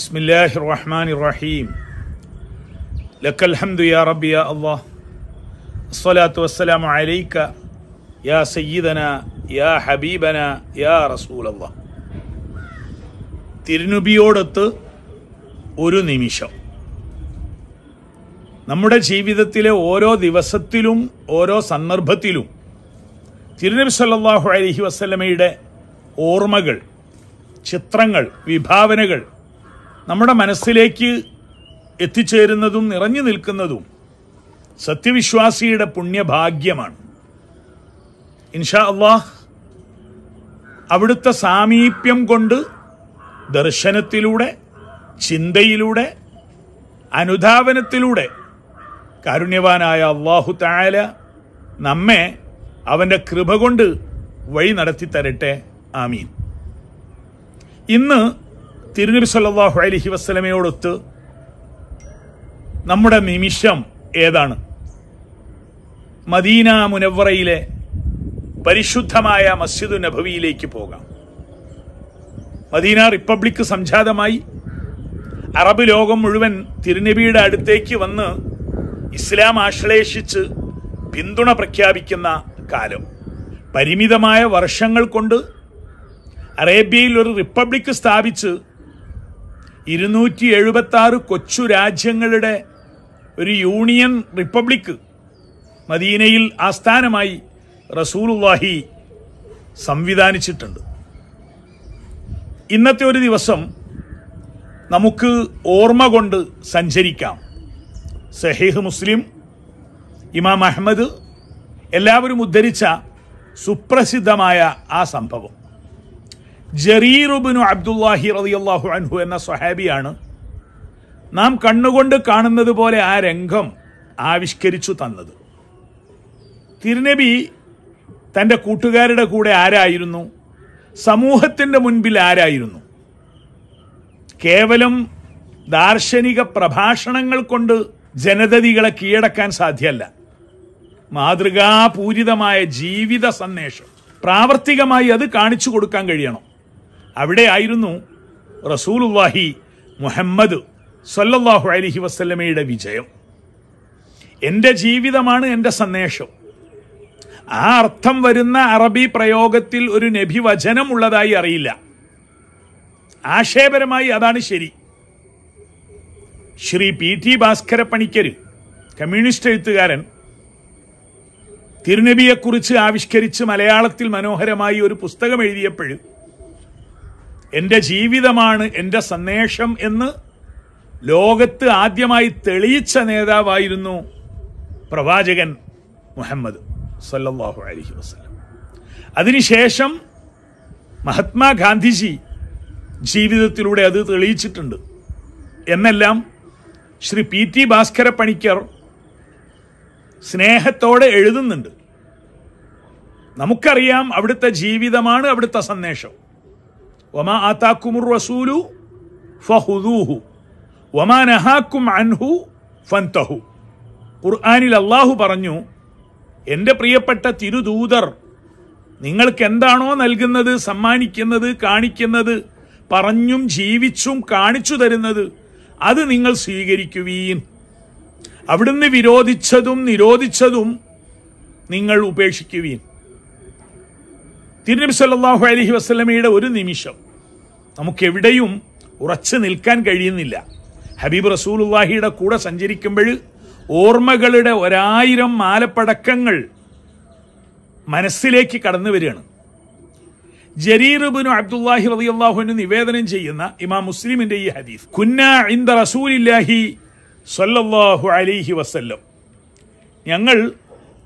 بسم الله الرحمن الرحيم لك الحمد يا رب يا الله الصلاة والسلام عليك يا سيدنا يا حبيبنا يا رسول الله തിരുനുബിയോടൊത്ത് ഒരു നിമിഷം നമ്മുടെ ജീവിതത്തിലെ ഓരോ ദിവസത്തിലും ഓരോ സന്ദർഭത്തിലും തിരുനബി സല്ലാഹു അലഹി വസ്ലമയുടെ ഓർമ്മകൾ ചിത്രങ്ങൾ വിഭാവനകൾ നമ്മുടെ മനസ്സിലേക്ക് എത്തിച്ചേരുന്നതും നിറഞ്ഞു നിൽക്കുന്നതും സത്യവിശ്വാസിയുടെ പുണ്യഭാഗ്യമാണ് ഇൻഷാ അള്ളാഹ് അവിടുത്തെ സാമീപ്യം കൊണ്ട് ദർശനത്തിലൂടെ ചിന്തയിലൂടെ അനുധാവനത്തിലൂടെ കാരുണ്യവാനായ അള്ളാഹു താല നമ്മെ അവൻ്റെ കൃപ കൊണ്ട് വഴി നടത്തി തരട്ടെ ആമീൻ ഇന്ന് തിരുനബി സല്ലാഹു അലഹി വസ്ലമയോടൊത്ത് നമ്മുടെ നിമിഷം ഏതാണ് മദീന മുനവറയിലെ പരിശുദ്ധമായ മസ്ജിദു നബവിയിലേക്ക് പോകാം മദീന റിപ്പബ്ലിക് സംജാതമായി അറബ് ലോകം മുഴുവൻ തിരുനബിയുടെ അടുത്തേക്ക് വന്ന് ഇസ്ലാം ആശ്ലേഷിച്ച് പിന്തുണ പ്രഖ്യാപിക്കുന്ന കാലം പരിമിതമായ വർഷങ്ങൾ കൊണ്ട് അറേബ്യയിൽ ഒരു റിപ്പബ്ലിക് സ്ഥാപിച്ച് ഇരുന്നൂറ്റി എഴുപത്തി ആറ് കൊച്ചു രാജ്യങ്ങളുടെ ഒരു യൂണിയൻ റിപ്പബ്ലിക് മദീനയിൽ ആസ്ഥാനമായി റസൂലുല്ലാഹി സംവിധാനിച്ചിട്ടുണ്ട് ഇന്നത്തെ ഒരു ദിവസം നമുക്ക് ഓർമ്മ കൊണ്ട് സഞ്ചരിക്കാം സഹീഹ് മുസ്ലിം ഇമാം അഹമ്മദ് എല്ലാവരും ഉദ്ധരിച്ച സുപ്രസിദ്ധമായ ആ സംഭവം ജറീറുബിനു അബ്ദുല്ലാഹി റളിയല്ലാഹു അൻഹു എന്ന സ്വഹാബിയാണ് നാം കണ്ണുകൊണ്ട് കാണുന്നത് പോലെ ആ രംഗം ആവിഷ്കരിച്ചു തന്നത് തിരുനബി തൻ്റെ കൂട്ടുകാരുടെ കൂടെ ആരായിരുന്നു സമൂഹത്തിൻ്റെ മുൻപിൽ ആരായിരുന്നു കേവലം ദാർശനിക പ്രഭാഷണങ്ങൾ കൊണ്ട് ജനതതികളെ കീഴടക്കാൻ സാധ്യമല്ല മാതൃകാപൂരിതമായ ജീവിത സന്ദേശം പ്രാവർത്തികമായി അത് കാണിച്ചു കൊടുക്കാൻ കഴിയണം അവിടെയായിരുന്നു റസൂലുല്ലാഹി മുഹമ്മദ് സല്ലല്ലാഹു അലഹി വസ്ലമയുടെ വിജയം എൻ്റെ ജീവിതമാണ് എൻ്റെ സന്ദേശം ആ അർത്ഥം വരുന്ന അറബി പ്രയോഗത്തിൽ ഒരു നബി ഉള്ളതായി അറിയില്ല ആശയപരമായി അതാണ് ശരി Shri P T Panicker communist എഴുത്തുകാരൻ തിരുനബിയെക്കുറിച്ച് ആവിഷ്കരിച്ച് മലയാളത്തിൽ മനോഹരമായി ഒരു പുസ്തകം എഴുതിയപ്പോഴും എൻ്റെ ജീവിതമാണ് എൻ്റെ സന്ദേശം എന്ന് ലോകത്ത് ആദ്യമായി തെളിയിച്ച നേതാവായിരുന്നു പ്രവാചകൻ മുഹമ്മദ് സല്ലാഹു അലഹി വസ്ലം അതിനുശേഷം മഹാത്മാഗാന്ധിജി ജീവിതത്തിലൂടെ അത് തെളിയിച്ചിട്ടുണ്ട് എന്നെല്ലാം ശ്രീ പി ടി ഭാസ്കര പണിക്കർ സ്നേഹത്തോടെ എഴുതുന്നുണ്ട് നമുക്കറിയാം അവിടുത്തെ ജീവിതമാണ് അവിടുത്തെ സന്ദേശം വമാ ആത്താക്കുമുർ റസൂലു ഫഹുദൂഹു വമാ നഹാക്കും അൻഹു ഫൻതഹു ഖുർആാനിൽ അള്ളാഹു പറഞ്ഞു എൻ്റെ പ്രിയപ്പെട്ട തിരുദൂതർ നിങ്ങൾക്ക് എന്താണോ നൽകുന്നത് സമ്മാനിക്കുന്നത് കാണിക്കുന്നത് പറഞ്ഞും ജീവിച്ചും കാണിച്ചു തരുന്നത് അത് നിങ്ങൾ സ്വീകരിക്കുകയും അവിടുന്ന് വിരോധിച്ചതും നിരോധിച്ചതും നിങ്ങൾ ഉപേക്ഷിക്കുകയും തിരുനബി സല്ലാഹു അലഹി വസ്ലമയുടെ ഒരു നിമിഷം നമുക്കെവിടെയും ഉറച്ചു നിൽക്കാൻ കഴിയുന്നില്ല ഹബീബ് റസൂലുല്ലാഹിയുടെ കൂടെ സഞ്ചരിക്കുമ്പോൾ ഓർമ്മകളുടെ ഒരായിരം മാലപ്പടക്കങ്ങൾ മനസ്സിലേക്ക് കടന്നു വരികയാണ് ജരീർബിനു അബ്ദുല്ലാഹി റതിയല്ലാഹുവിന് നിവേദനം ചെയ്യുന്ന ഇമാം മുസ്ലിമിന്റെ ഈ ഹദീസ് കുന്ന ഇന്ദ റസൂലില്ലാഹി സല്ലല്ലാഹു അലിഹി വസല്ലം ഞങ്ങൾ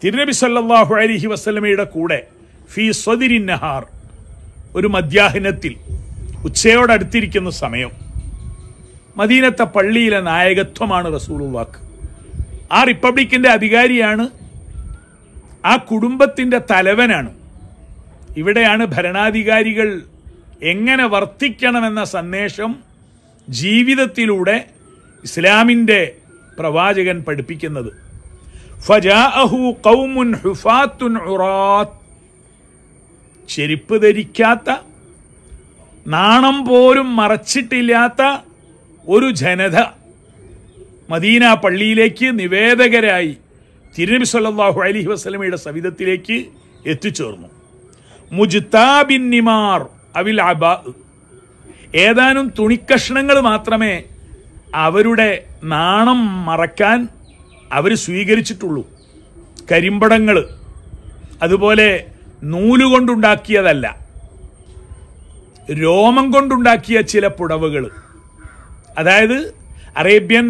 തിരുനബി സല്ലല്ലാഹു അലിഹി വസല്ലമയുടെ കൂടെ ഫി സ്വദിരി നഹാർ ഒരു മധ്യാഹ്നത്തിൽ ഉച്ചയോടടുത്തിരിക്കുന്ന സമയം മദീനത്തെ പള്ളിയിലെ നായകത്വമാണ് റസൂലുവാക്ക് ആ റിപ്പബ്ലിക്കിന്റെ അധികാരിയാണ് ആ കുടുംബത്തിന്റെ തലവനാണ് ഇവിടെയാണ് ഭരണാധികാരികൾ എങ്ങനെ വർത്തിക്കണമെന്ന സന്ദേശം ജീവിതത്തിലൂടെ ഇസ്ലാമിൻ്റെ പ്രവാചകൻ പഠിപ്പിക്കുന്നത് ചെരുപ്പ് ധരിക്കാത്ത നാണം പോലും മറച്ചിട്ടില്ലാത്ത ഒരു ജനത മദീന പള്ളിയിലേക്ക് നിവേദകരായി തിരുനബി സല്ലാഹു അലഹി വസ്ലമയുടെ സവിധത്തിലേക്ക് എത്തിച്ചേർന്നു മുജ്താബിന്നിമാർ അവിൽ അബാ ഏതാനും തുണിക്കഷ്ണങ്ങൾ മാത്രമേ അവരുടെ നാണം മറക്കാൻ അവർ സ്വീകരിച്ചിട്ടുള്ളൂ കരിമ്പടങ്ങൾ അതുപോലെ നൂലുകൊണ്ടുണ്ടാക്കിയതല്ല രോമം കൊണ്ടുണ്ടാക്കിയ ചില പുടവുകൾ അതായത് അറേബ്യൻ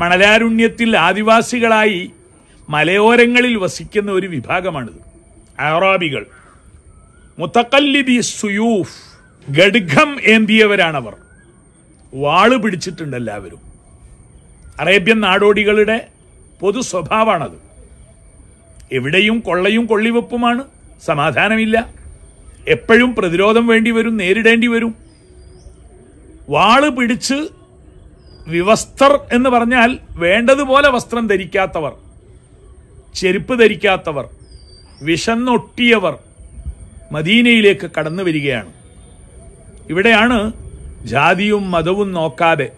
മണലാരുണ്യത്തിൽ ആദിവാസികളായി മലയോരങ്ങളിൽ വസിക്കുന്ന ഒരു വിഭാഗമാണിത് അറാബികൾ മുത്തക്കല്ലിബി സുയൂഫ് ഗഡ്ഘം ഏന്തിയവരാണവർ വാള് പിടിച്ചിട്ടുണ്ട് എല്ലാവരും അറേബ്യൻ നാടോടികളുടെ പൊതു സ്വഭാവമാണത് എവിടെയും കൊള്ളയും കൊള്ളിവെപ്പുമാണ് സമാധാനമില്ല എപ്പോഴും പ്രതിരോധം വേണ്ടി വരും നേരിടേണ്ടി വരും വാള് പിടിച്ച് വിവസ്ത്രർ എന്ന് പറഞ്ഞാൽ വേണ്ടതുപോലെ വസ്ത്രം ധരിക്കാത്തവർ ചെരുപ്പ് ധരിക്കാത്തവർ വിശന്നൊട്ടിയവർ മദീനയിലേക്ക് കടന്നു വരികയാണ് ഇവിടെയാണ് ജാതിയും മതവും നോക്കാതെ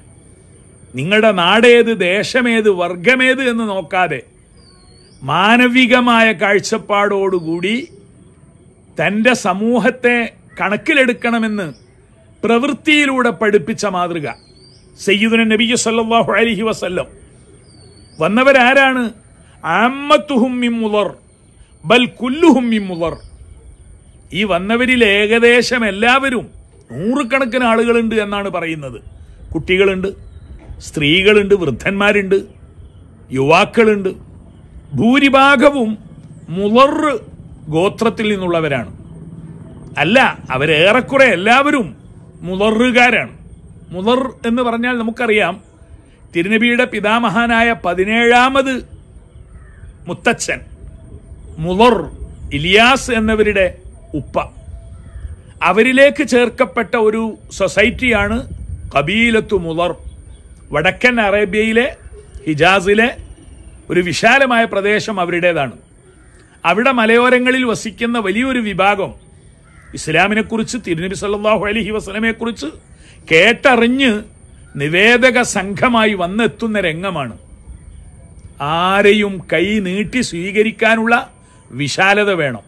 നിങ്ങളുടെ നാടേത് ദേശമേത് വർഗമേത് എന്ന് നോക്കാതെ മാനവികമായ കാഴ്ചപ്പാടോടുകൂടി തൻ്റെ സമൂഹത്തെ കണക്കിലെടുക്കണമെന്ന് പ്രവൃത്തിയിലൂടെ പഠിപ്പിച്ച മാതൃക സയ്യിദുന നബി സല്ലാഹു അലഹി വസല്ലം വന്നവരാരാണ് ബൽ ഈ വന്നവരിൽ ഏകദേശം എല്ലാവരും നൂറുകണക്കിന് ആളുകളുണ്ട് എന്നാണ് പറയുന്നത് കുട്ടികളുണ്ട് സ്ത്രീകളുണ്ട് വൃദ്ധന്മാരുണ്ട് യുവാക്കളുണ്ട് ഭൂരിഭാഗവും മുലർ ഗോത്രത്തിൽ നിന്നുള്ളവരാണ് അല്ല അവരേറെക്കുറെ എല്ലാവരും മുതറുകാരാണ് മുതർ എന്ന് പറഞ്ഞാൽ നമുക്കറിയാം തിരുനബിയുടെ പിതാമഹാനായ പതിനേഴാമത് മുത്തച്ഛൻ മുതർ ഇലിയാസ് എന്നവരുടെ ഉപ്പ അവരിലേക്ക് ചേർക്കപ്പെട്ട ഒരു സൊസൈറ്റിയാണ് കബീലത്തു മുതർ വടക്കൻ അറേബ്യയിലെ ഹിജാസിലെ ഒരു വിശാലമായ പ്രദേശം അവരുടേതാണ് അവിടെ മലയോരങ്ങളിൽ വസിക്കുന്ന വലിയൊരു വിഭാഗം ഇസ്ലാമിനെക്കുറിച്ച് തിരുനബി സല്ലാഹു അലഹി വസ്ലമയെക്കുറിച്ച് കേട്ടറിഞ്ഞ് നിവേദക സംഘമായി വന്നെത്തുന്ന രംഗമാണ് ആരെയും കൈ നീട്ടി സ്വീകരിക്കാനുള്ള വിശാലത വേണം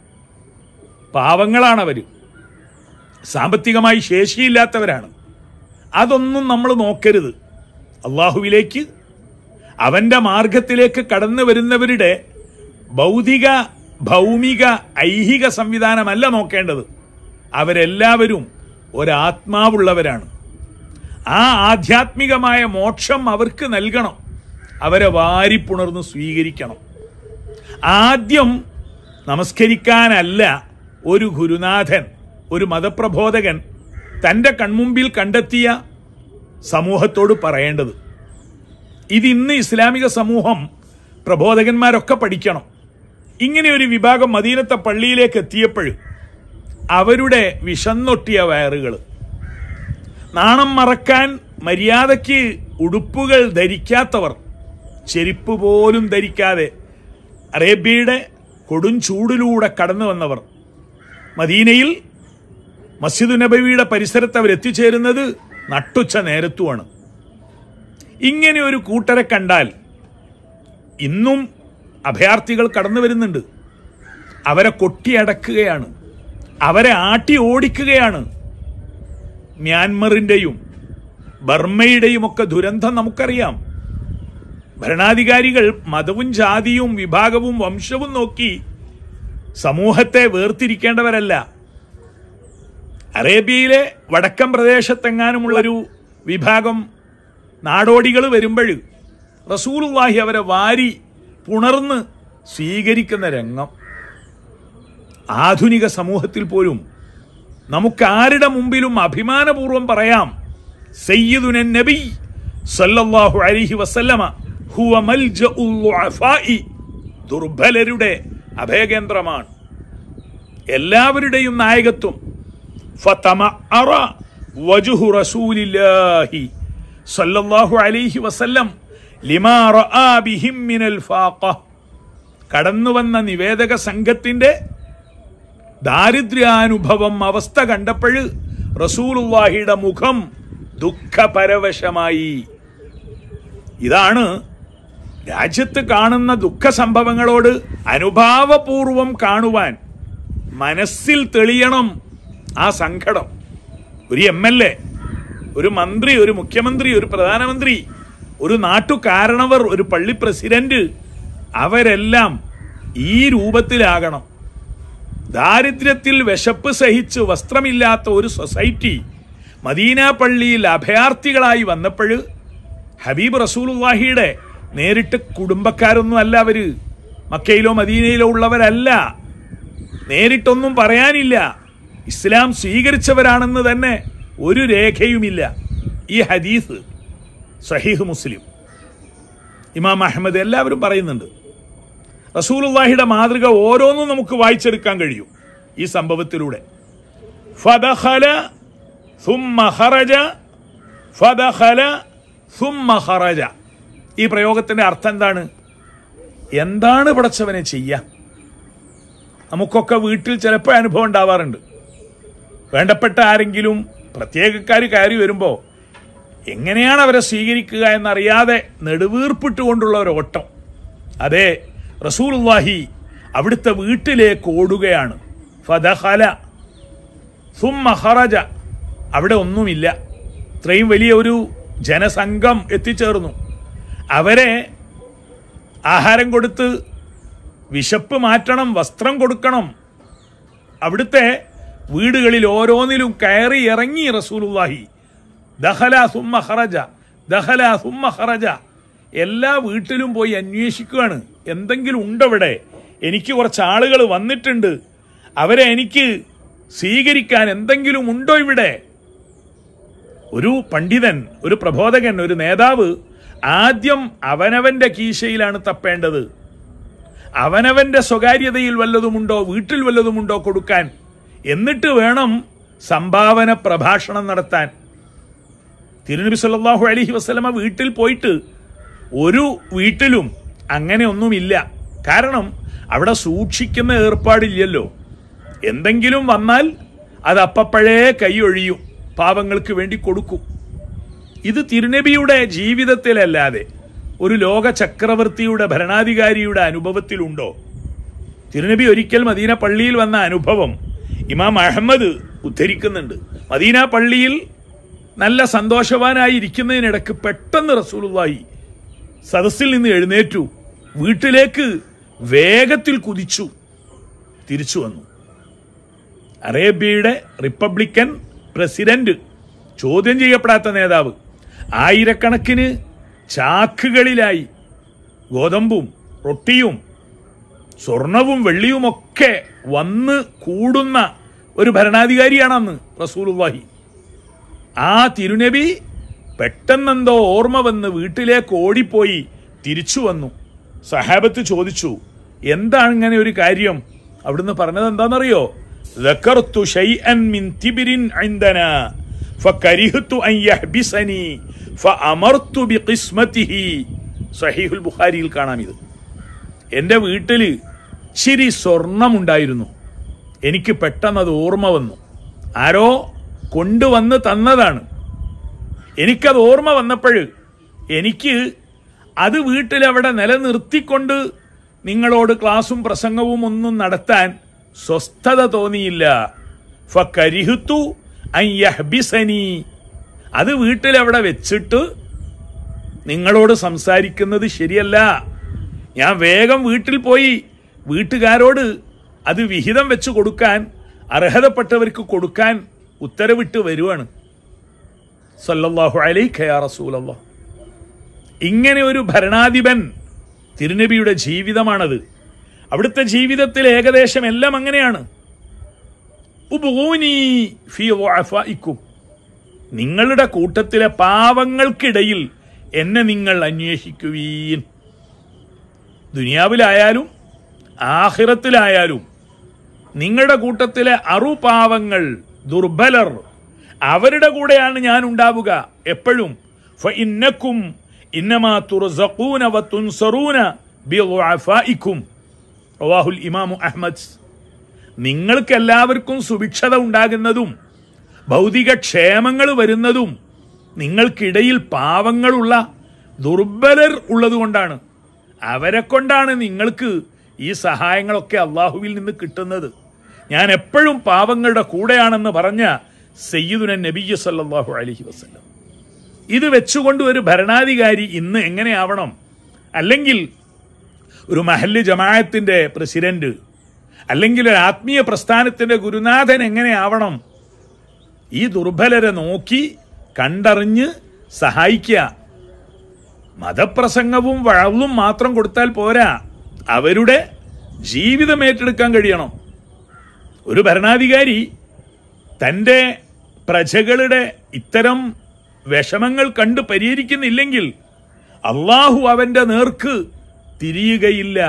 പാവങ്ങളാണവർ സാമ്പത്തികമായി ശേഷിയില്ലാത്തവരാണ് അതൊന്നും നമ്മൾ നോക്കരുത് അള്ളാഹുവിലേക്ക് അവൻ്റെ മാർഗത്തിലേക്ക് കടന്നു വരുന്നവരുടെ ഭൗതിക ഭൗമിക ഐഹിക സംവിധാനമല്ല നോക്കേണ്ടത് അവരെല്ലാവരും ഒരാത്മാവുള്ളവരാണ് ആ ആധ്യാത്മികമായ മോക്ഷം അവർക്ക് നൽകണം അവരെ വാരിപ്പുണർന്ന് സ്വീകരിക്കണം ആദ്യം നമസ്കരിക്കാനല്ല ഒരു ഗുരുനാഥൻ ഒരു മതപ്രബോധകൻ തൻ്റെ കൺമുമ്പിൽ കണ്ടെത്തിയ സമൂഹത്തോട് പറയേണ്ടത് ഇതിന്ന് ഇസ്ലാമിക സമൂഹം പ്രബോധകന്മാരൊക്കെ പഠിക്കണം ഇങ്ങനെ ഒരു വിഭാഗം മദീനത്തെ പള്ളിയിലേക്ക് എത്തിയപ്പോൾ അവരുടെ വിശന്നൊട്ടിയ വയറുകൾ നാണം മറക്കാൻ മര്യാദയ്ക്ക് ഉടുപ്പുകൾ ധരിക്കാത്തവർ ചെരുപ്പ് പോലും ധരിക്കാതെ അറേബ്യയുടെ കൊടും ചൂടിലൂടെ കടന്നു വന്നവർ മദീനയിൽ മസ്ജിദ് നബവിയുടെ പരിസരത്ത് അവരെത്തിച്ചേരുന്നത് നട്ടുച്ച നേരത്തുമാണ് ഇങ്ങനെ ഒരു കൂട്ടരെ കണ്ടാൽ ഇന്നും അഭയാർത്ഥികൾ കടന്നു വരുന്നുണ്ട് അവരെ കൊട്ടിയടക്കുകയാണ് അവരെ ആട്ടി ഓടിക്കുകയാണ് മ്യാൻമറിൻ്റെയും ബർമ്മയുടെയും ഒക്കെ ദുരന്തം നമുക്കറിയാം ഭരണാധികാരികൾ മതവും ജാതിയും വിഭാഗവും വംശവും നോക്കി സമൂഹത്തെ വേർതിരിക്കേണ്ടവരല്ല അറേബ്യയിലെ വടക്കൻ പ്രദേശത്തെങ്ങാനുമുള്ളൊരു ഒരു വിഭാഗം നാടോടികൾ വരുമ്പോൾ റസൂലുള്ളാഹി അവരെ വാരി പുണർന്ന് സ്വീകരിക്കുന്ന രംഗം ആധുനിക സമൂഹത്തിൽ പോലും നമുക്കാരുടെ മുമ്പിലും അഭിമാനപൂർവ്വം പറയാം സയ്യിദുനെ നബി സല്ലല്ലാഹു അലൈഹി വസല്ലമ മൽജഉൽ ദുർബലരുടെ അഭയകേന്ദ്രമാണ് എല്ലാവരുടെയും നായകത്വം അറ വജുഹു റസൂലില്ലാഹി സല്ലല്ലാഹു അലൈഹി വസല്ലം കടന്നു വന്ന നിവേദക സംഘത്തിന്റെ ദാരിദ്ര്യാനുഭവം അവസ്ഥ കണ്ടപ്പോൾ റസൂലുവാഹിയുടെ മുഖം ദുഃഖപരവശമായി ഇതാണ് രാജ്യത്ത് കാണുന്ന ദുഃഖ സംഭവങ്ങളോട് അനുഭാവപൂർവം കാണുവാൻ മനസ്സിൽ തെളിയണം ആ സങ്കടം ഒരു എം എൽ എ ഒരു മന്ത്രി ഒരു മുഖ്യമന്ത്രി ഒരു പ്രധാനമന്ത്രി ഒരു നാട്ടുകാരണവർ ഒരു പള്ളി പ്രസിഡന്റ് അവരെല്ലാം ഈ രൂപത്തിലാകണം ദാരിദ്ര്യത്തിൽ വിശപ്പ് സഹിച്ച് വസ്ത്രമില്ലാത്ത ഒരു സൊസൈറ്റി മദീന പള്ളിയിൽ അഭയാർത്ഥികളായി വന്നപ്പോൾ ഹബീബ് റസൂൽവാഹിയുടെ നേരിട്ട് കുടുംബക്കാരൊന്നും അല്ല അവര് മക്കയിലോ മദീനയിലോ ഉള്ളവരല്ല നേരിട്ടൊന്നും പറയാനില്ല ഇസ്ലാം സ്വീകരിച്ചവരാണെന്ന് തന്നെ ഒരു രേഖയുമില്ല ഈ ഹദീസ് സഹീഹ് മുസ്ലിം ഇമാം അഹമ്മദ് എല്ലാവരും പറയുന്നുണ്ട് റസൂലുള്ളാഹിയുടെ മാതൃക ഓരോന്നും നമുക്ക് വായിച്ചെടുക്കാൻ കഴിയും ഈ സംഭവത്തിലൂടെ ഫദഖല ഈ പ്രയോഗത്തിന്റെ അർത്ഥം എന്താണ് എന്താണ് പടച്ചവനെ ചെയ്യുക നമുക്കൊക്കെ വീട്ടിൽ ചിലപ്പോൾ അനുഭവം ഉണ്ടാവാറുണ്ട് വേണ്ടപ്പെട്ട ആരെങ്കിലും പ്രത്യേകക്കാർ കയറി വരുമ്പോൾ എങ്ങനെയാണ് അവരെ സ്വീകരിക്കുക എന്നറിയാതെ നെടുവീർപ്പിട്ടുകൊണ്ടുള്ള ഒരു ഓട്ടം അതെ റസൂൽവാഹി അവിടുത്തെ വീട്ടിലേക്ക് ഓടുകയാണ് ഫദഹല സുമഹറജ അവിടെ ഒന്നുമില്ല ഇത്രയും വലിയ ഒരു ജനസംഘം എത്തിച്ചേർന്നു അവരെ ആഹാരം കൊടുത്ത് വിശപ്പ് മാറ്റണം വസ്ത്രം കൊടുക്കണം അവിടുത്തെ വീടുകളിൽ ഓരോന്നിലും കയറി ഇറങ്ങി റസൂലുള്ളാഹി ദഹല സുമ ഹറജ ദഹല സുമ ഹറജ എല്ലാ വീട്ടിലും പോയി അന്വേഷിക്കുകയാണ് എന്തെങ്കിലും ഉണ്ടവിടെ എനിക്ക് കുറച്ച് ആളുകൾ വന്നിട്ടുണ്ട് അവരെ എനിക്ക് സ്വീകരിക്കാൻ എന്തെങ്കിലും ഉണ്ടോ ഇവിടെ ഒരു പണ്ഡിതൻ ഒരു പ്രബോധകൻ ഒരു നേതാവ് ആദ്യം അവനവന്റെ കീശയിലാണ് തപ്പേണ്ടത് അവനവന്റെ സ്വകാര്യതയിൽ വല്ലതുമുണ്ടോ വീട്ടിൽ വല്ലതുമുണ്ടോ കൊടുക്കാൻ എന്നിട്ട് വേണം സംഭാവന പ്രഭാഷണം നടത്താൻ തിരുനബി സല്ലാഹു അലഹി വസ്ലമ വീട്ടിൽ പോയിട്ട് ഒരു വീട്ടിലും അങ്ങനെയൊന്നുമില്ല കാരണം അവിടെ സൂക്ഷിക്കുന്ന ഏർപ്പാടില്ലല്ലോ എന്തെങ്കിലും വന്നാൽ അത് അപ്പപ്പോഴേ കൈയൊഴിയും പാവങ്ങൾക്ക് വേണ്ടി കൊടുക്കും ഇത് തിരുനബിയുടെ ജീവിതത്തിലല്ലാതെ ഒരു ലോക ചക്രവർത്തിയുടെ ഭരണാധികാരിയുടെ അനുഭവത്തിലുണ്ടോ തിരുനബി ഒരിക്കൽ മദീന പള്ളിയിൽ വന്ന അനുഭവം ഇമാം അഹമ്മദ് ഉദ്ധരിക്കുന്നുണ്ട് മദീന പള്ളിയിൽ നല്ല സന്തോഷവാനായി ഇരിക്കുന്നതിനിടക്ക് പെട്ടെന്ന് റസൂലുള്ളാഹി സദസ്സിൽ നിന്ന് എഴുന്നേറ്റു വീട്ടിലേക്ക് വേഗത്തിൽ കുതിച്ചു തിരിച്ചു വന്നു അറേബ്യയുടെ റിപ്പബ്ലിക്കൻ പ്രസിഡന്റ് ചോദ്യം ചെയ്യപ്പെടാത്ത നേതാവ് ആയിരക്കണക്കിന് ചാക്കുകളിലായി ഗോതമ്പും റൊട്ടിയും സ്വർണവും വെള്ളിയുമൊക്കെ വന്ന് കൂടുന്ന ഒരു ഭരണാധികാരിയാണെന്ന് റസൂലുള്ളാഹി ആ തിരുനബി പെട്ടെന്നെന്തോ ഓർമ്മ വന്ന് വീട്ടിലേക്ക് ഓടിപ്പോയി തിരിച്ചു വന്നു സഹാബത്ത് ചോദിച്ചു എന്താണ് ഇങ്ങനെ ഒരു കാര്യം അവിടുന്ന് പറഞ്ഞത് എന്താണെന്നറിയോ സഹീഹുൽ ബുഖാരിയിൽ കാണാം ഇത് എൻ്റെ വീട്ടിൽ ചിരി സ്വർണമുണ്ടായിരുന്നു എനിക്ക് പെട്ടെന്ന് അത് ഓർമ്മ വന്നു ആരോ കൊണ്ടുവന്ന് തന്നതാണ് എനിക്കത് ഓർമ്മ വന്നപ്പോൾ എനിക്ക് അത് വീട്ടിലവിടെ നിലനിർത്തിക്കൊണ്ട് നിങ്ങളോട് ക്ലാസും പ്രസംഗവും ഒന്നും നടത്താൻ സ്വസ്ഥത തോന്നിയില്ല ഫക്കരിഹുത്തു അയ്യഹ്ബിസനി അത് വീട്ടിലവിടെ വെച്ചിട്ട് നിങ്ങളോട് സംസാരിക്കുന്നത് ശരിയല്ല ഞാൻ വേഗം വീട്ടിൽ പോയി വീട്ടുകാരോട് അത് വിഹിതം വെച്ച് കൊടുക്കാൻ അർഹതപ്പെട്ടവർക്ക് കൊടുക്കാൻ ഉത്തരവിട്ട് വരുവാണ് സല്ലല്ലാഹു അലൈഖയാ റസൂലല്ല ഇങ്ങനെ ഒരു ഭരണാധിപൻ തിരുനബിയുടെ ജീവിതമാണത് അവിടുത്തെ ജീവിതത്തിൽ ഏകദേശം എല്ലാം അങ്ങനെയാണ് നിങ്ങളുടെ കൂട്ടത്തിലെ പാവങ്ങൾക്കിടയിൽ എന്നെ നിങ്ങൾ അന്വേഷിക്കുവീൻ ദുനിയാവിലായാലും ആഹിറത്തിലായാലും നിങ്ങളുടെ കൂട്ടത്തിലെ അറുപാവങ്ങൾ ദുർബലർ അവരുടെ കൂടെയാണ് ഞാൻ ഉണ്ടാവുക എപ്പോഴും ഇന്നക്കും ഇന്നമാ തുർസഖൂന വ തുൻസറൂന ബി റവാഹുൽ ഇമാമു അഹ്മദ് എല്ലാവർക്കും സുഭിക്ഷത ഉണ്ടാകുന്നതും ഭൗതിക ക്ഷേമങ്ങൾ വരുന്നതും നിങ്ങൾക്കിടയിൽ പാവങ്ങളുള്ള ദുർബലർ ഉള്ളതുകൊണ്ടാണ് അവരെ കൊണ്ടാണ് നിങ്ങൾക്ക് ഈ സഹായങ്ങളൊക്കെ അള്ളാഹുവിൽ നിന്ന് കിട്ടുന്നത് ഞാൻ എപ്പോഴും പാവങ്ങളുടെ കൂടെയാണെന്ന് പറഞ്ഞ സയ്യിദുന നബിയ സല്ലാഹു അലഹി വസ്ലം ഇത് വെച്ചുകൊണ്ട് ഒരു ഭരണാധികാരി ഇന്ന് എങ്ങനെയാവണം അല്ലെങ്കിൽ ഒരു മഹല്ല് ജമാഅത്തിൻ്റെ പ്രസിഡന്റ് അല്ലെങ്കിൽ ഒരു ആത്മീയ പ്രസ്ഥാനത്തിൻ്റെ ഗുരുനാഥൻ എങ്ങനെയാവണം ഈ ദുർബലരെ നോക്കി കണ്ടറിഞ്ഞ് സഹായിക്കുക മതപ്രസംഗവും വളവും മാത്രം കൊടുത്താൽ പോരാ അവരുടെ ജീവിതം ഏറ്റെടുക്കാൻ കഴിയണം ഒരു ഭരണാധികാരി തൻ്റെ പ്രജകളുടെ ഇത്തരം വിഷമങ്ങൾ കണ്ട് പരിഹരിക്കുന്നില്ലെങ്കിൽ അള്ളാഹു അവൻ്റെ നേർക്ക് തിരിയുകയില്ല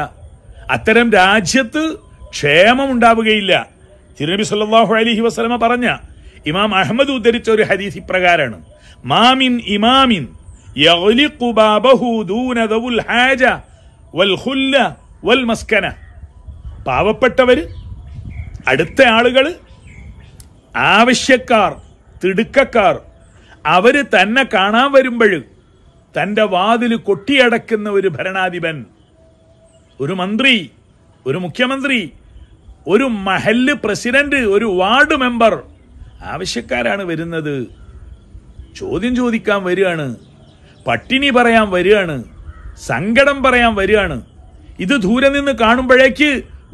അത്തരം രാജ്യത്ത് ക്ഷേമം ഉണ്ടാവുകയില്ല തിരുനബി സല്ലാഹു അലഹി വസ്ലമ പറഞ്ഞ ഇമാം അഹമ്മദ് ഉദ്ധരിച്ച ഒരു ഹരീസ് ഇപ്രകാരമാണ് മാമിൻ ഇമാമിൻ പാവപ്പെട്ടവര് അടുത്ത ആളുകൾ ആവശ്യക്കാർ തിടുക്കക്കാർ അവർ തന്നെ കാണാൻ വരുമ്പോൾ തൻ്റെ വാതിൽ കൊട്ടിയടക്കുന്ന ഒരു ഭരണാധിപൻ ഒരു മന്ത്രി ഒരു മുഖ്യമന്ത്രി ഒരു മഹല് പ്രസിഡന്റ് ഒരു വാർഡ് മെമ്പർ ആവശ്യക്കാരാണ് വരുന്നത് ചോദ്യം ചോദിക്കാൻ വരികയാണ് പട്ടിണി പറയാൻ വരികയാണ് സങ്കടം പറയാൻ വരികയാണ് ഇത് ദൂരെ നിന്ന് കാണുമ്പോഴേക്ക്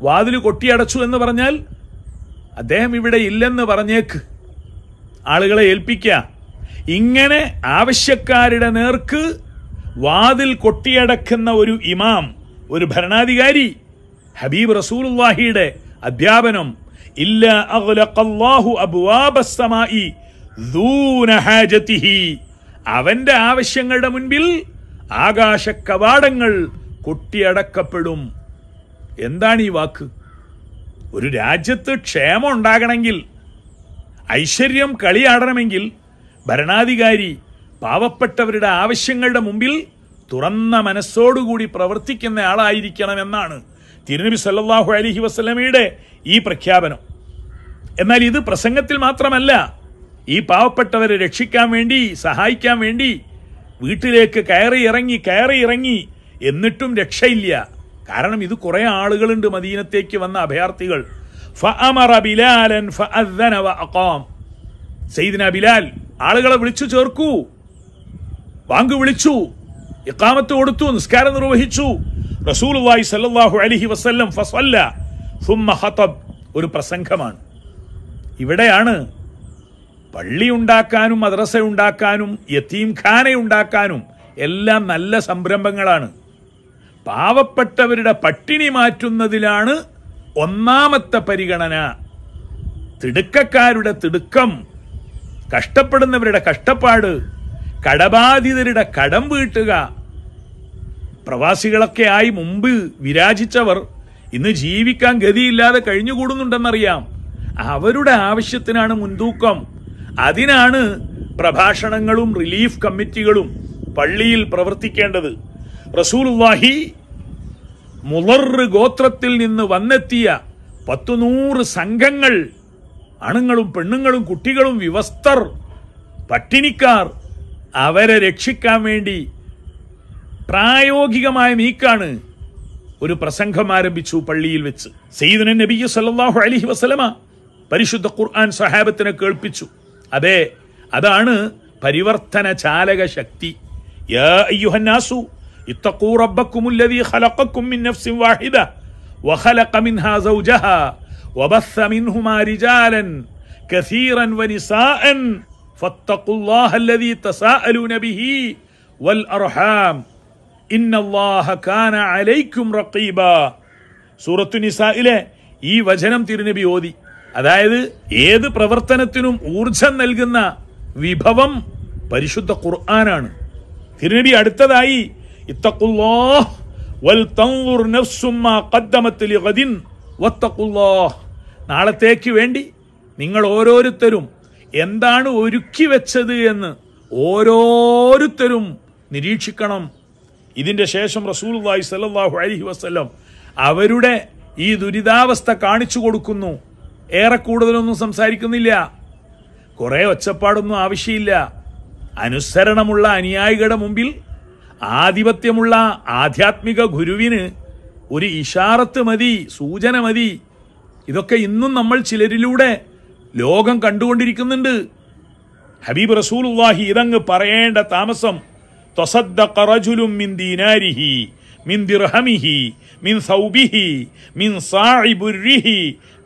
വാതിൽ കൊട്ടിയടച്ചു എന്ന് പറഞ്ഞാൽ അദ്ദേഹം ഇവിടെ ഇല്ലെന്ന് പറഞ്ഞേക്ക് ആളുകളെ ഏൽപ്പിക്കുക ഇങ്ങനെ ആവശ്യക്കാരുടെ നേർക്ക് വാതിൽ കൊട്ടിയടക്കുന്ന ഒരു ഇമാം ഒരു ഭരണാധികാരി ഹബീബ് റസൂലുള്ളാഹിയുടെ അധ്യാപനം ഇല്ല അഗ്ലഖല്ലാഹു അബ്വാബസ്സമായി ദൂന ഹാജതിഹി അവന്റെ ആവശ്യങ്ങളുടെ മുൻപിൽ ആകാശ കവാടങ്ങൾ കൊട്ടിയടക്കപ്പെടും എന്താണ് ഈ വാക്ക് ഒരു രാജ്യത്ത് ക്ഷേമം ഉണ്ടാകണമെങ്കിൽ ഐശ്വര്യം കളിയാടണമെങ്കിൽ ഭരണാധികാരി പാവപ്പെട്ടവരുടെ ആവശ്യങ്ങളുടെ മുമ്പിൽ തുറന്ന മനസ്സോടുകൂടി പ്രവർത്തിക്കുന്ന എന്നാണ് തിരുനബി സല്ലാഹു അലഹി വസ്ലമയുടെ ഈ പ്രഖ്യാപനം എന്നാൽ ഇത് പ്രസംഗത്തിൽ മാത്രമല്ല ഈ പാവപ്പെട്ടവരെ രക്ഷിക്കാൻ വേണ്ടി സഹായിക്കാൻ വേണ്ടി വീട്ടിലേക്ക് കയറി ഇറങ്ങി കയറി ഇറങ്ങി എന്നിട്ടും രക്ഷയില്ല കാരണം ഇത് കുറേ ആളുകളുണ്ട് മദീനത്തേക്ക് വന്ന അഭയാർത്ഥികൾ ബിലാൽ ആളുകളെ വിളിച്ചു ചേർക്കൂ വാങ്ക് വിളിച്ചു ഇക്കാമത്ത് കൊടുത്തു നിസ്കാരം നിർവഹിച്ചു റസൂൽ സല്ലാഹു അലഹി വസ്ല്ലം ഫസല്ല ഒരു പ്രസംഗമാണ് ഇവിടെയാണ് പള്ളി ഉണ്ടാക്കാനും മദ്രസ ഉണ്ടാക്കാനും യത്തീം ഖാന ഉണ്ടാക്കാനും എല്ലാം നല്ല സംരംഭങ്ങളാണ് പാവപ്പെട്ടവരുടെ പട്ടിണി മാറ്റുന്നതിലാണ് ഒന്നാമത്തെ പരിഗണന തിടുക്കക്കാരുടെ തിടുക്കം കഷ്ടപ്പെടുന്നവരുടെ കഷ്ടപ്പാട് കടബാധിതരുടെ കടം വീട്ടുക പ്രവാസികളൊക്കെ ആയി മുമ്പ് വിരാജിച്ചവർ ഇന്ന് ജീവിക്കാൻ ഗതിയില്ലാതെ കഴിഞ്ഞുകൂടുന്നുണ്ടെന്നറിയാം അവരുടെ ആവശ്യത്തിനാണ് മുൻതൂക്കം അതിനാണ് പ്രഭാഷണങ്ങളും റിലീഫ് കമ്മിറ്റികളും പള്ളിയിൽ പ്രവർത്തിക്കേണ്ടത് റസൂലുല്ലാഹി മുളർ ഗോത്രത്തിൽ നിന്ന് വന്നെത്തിയ പത്തുനൂറ് സംഘങ്ങൾ ആണുങ്ങളും പെണ്ണുങ്ങളും കുട്ടികളും വിവസ്ഥർ പട്ടിണിക്കാർ അവരെ രക്ഷിക്കാൻ വേണ്ടി പ്രായോഗികമായ നീക്കാണ് ഒരു പ്രസംഗം ആരംഭിച്ചു പള്ളിയിൽ വെച്ച് സെയ്ദന നബി സല്ലാഹു അലഹി വസ്ലമ പരിശുദ്ധ ഖുർആൻ സഹാബത്തിനെ കേൾപ്പിച്ചു അതെ അതാണ് പരിവർത്തന ചാലക ശക്തി യാ ഇത്തഖൂ റബ്ബക്കും الذي خلقكم من نفس واحدة وخلق منها زوجها وبث منهما رجالا كثيرا ونساء فاتقوا الله الذي تساءلون به والأرحام കാന അലൈക്കും റക്കീബ സൂറത്തു നിസായിലെ ഈ വചനം തിരുനബി ഓതി അതായത് ഏത് പ്രവർത്തനത്തിനും ഊർജം നൽകുന്ന വിഭവം പരിശുദ്ധ ഖുർആനാണ് തിരുനബി അടുത്തതായി വൽ നാളത്തേക്ക് വേണ്ടി നിങ്ങൾ ഓരോരുത്തരും എന്താണ് ഒരുക്കി വെച്ചത് എന്ന് ഓരോരുത്തരും നിരീക്ഷിക്കണം ഇതിൻ്റെ ശേഷം റസൂൽവായി സല്ലാഹു അലഹി വസ്ലം അവരുടെ ഈ ദുരിതാവസ്ഥ കാണിച്ചു കൊടുക്കുന്നു ഏറെ കൂടുതലൊന്നും സംസാരിക്കുന്നില്ല കുറേ ഒച്ചപ്പാടൊന്നും ആവശ്യമില്ല അനുസരണമുള്ള അനുയായികളുടെ മുമ്പിൽ ആധിപത്യമുള്ള ആധ്യാത്മിക ഗുരുവിന് ഒരു ഇഷാറത്ത് മതി സൂചന മതി ഇതൊക്കെ ഇന്നും നമ്മൾ ചിലരിലൂടെ ലോകം കണ്ടുകൊണ്ടിരിക്കുന്നുണ്ട് ഹബീബ് റസൂൽ വാഹി ഇതങ്ങ് പറയേണ്ട താമസം തൊസദ്ദുലും മിൻ ദീനാരിഹി മിൻ ദിർഹമിഹി മിൻ സൗബിഹി മിൻ സായി ബുരിഹി